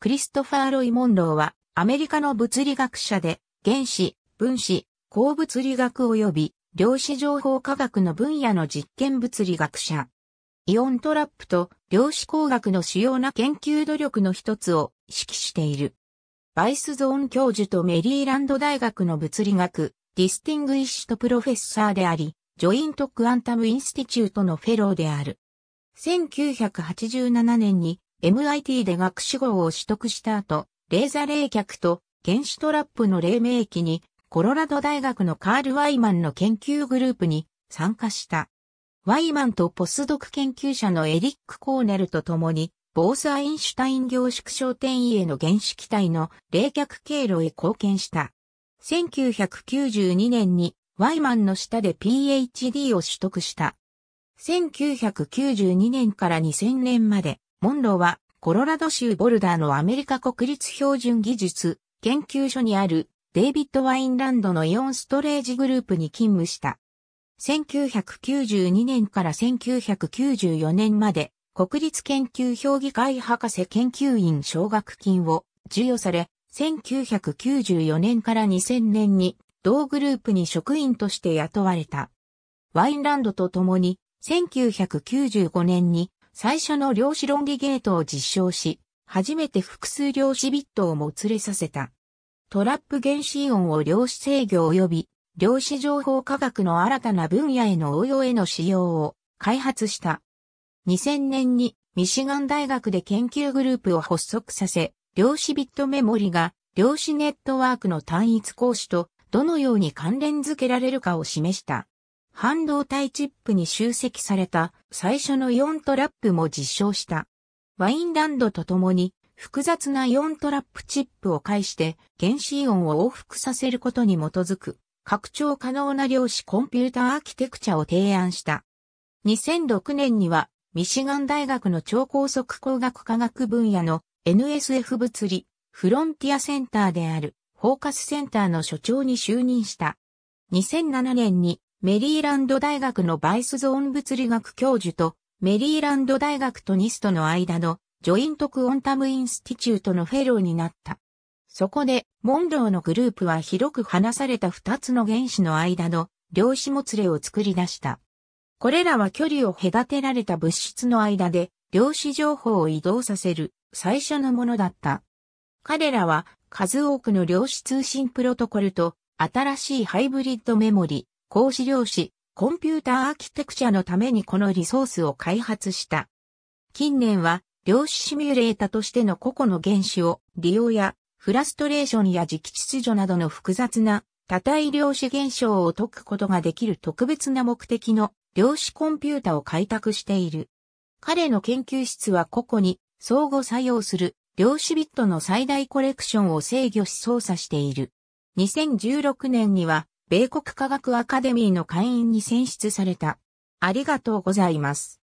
クリストファー・ロイ・モンローは、アメリカの物理学者で、原子、分子、鉱物理学及び、量子情報科学の分野の実験物理学者。イオントラップと量子工学の主要な研究努力の一つを指揮している。バイスゾーン教授とメリーランド大学の物理学、ディスティングイッシュとプロフェッサーであり、ジョイント・クアンタム・インスティチュートのフェローである。1987年に MIT で学士号を取得した後、レーザ冷却と原子トラップの黎明期に、コロラド大学のカール・ワイマンの研究グループに参加した。ワイマンとポスドク研究者のエリック・コーネルと共に、ボース・アインシュタイン凝縮焦点位への原子気体の冷却経路へ貢献した。1992年にワイマンの下で PhD を取得した。1992年から2000年までモンローは、コロラド州ボルダーのアメリカ国立標準技術研究所にあるデイビッド・ワインランドのイオンストレージグループに勤務した。1992年から1994年まで国立研究評議会博士研究員奨学金を授与され、1994年から2000年に同グループに職員として雇われた。ワインランドと共に1995年に最初の量子論理ゲートを実証し、初めて複数量子ビットをもつれさせた。トラップ原子音を量子制御及び量子情報科学の新たな分野への応用への使用を開発した。2000年にミシガン大学で研究グループを発足させ、量子ビットメモリが量子ネットワークの単一講師とどのように関連づけられるかを示した。半導体チップに集積された最初の4トラップも実証した。ワインランドと共に複雑な4トラップチップを介して原子イオンを往復させることに基づく拡張可能な量子コンピューターアーキテクチャを提案した。2006年にはミシガン大学の超高速工学科学分野の NSF 物理フロンティアセンターであるフォーカスセンターの所長に就任した。2007年にメリーランド大学のバイスゾーン物理学教授と、メリーランド大学とニストの間のジョイントクオンタムインスティチュートのフェローになった。そこで、モンローのグループは広く離された2つの原子の間の量子もつれを作り出した。これらは距離を隔てられた物質の間で量子情報を移動させる最初のものだった。彼らは数多くの量子通信プロトコルと新しいハイブリッドメモリ、高資料子コンピュータアーキテクチャのためにこのリソースを開発した。近年は、量子シミュレータとしての個々の原子を利用や、フラストレーションや磁気秩序などの複雑な多体量子現象を解くことができる特別な目的の量子コンピュータを開拓している。彼の研究室は個々に相互作用する量子ビットの最大コレクションを制御し操作している。2016年には米国科学アカデミーの会員に選出された。ありがとうございます。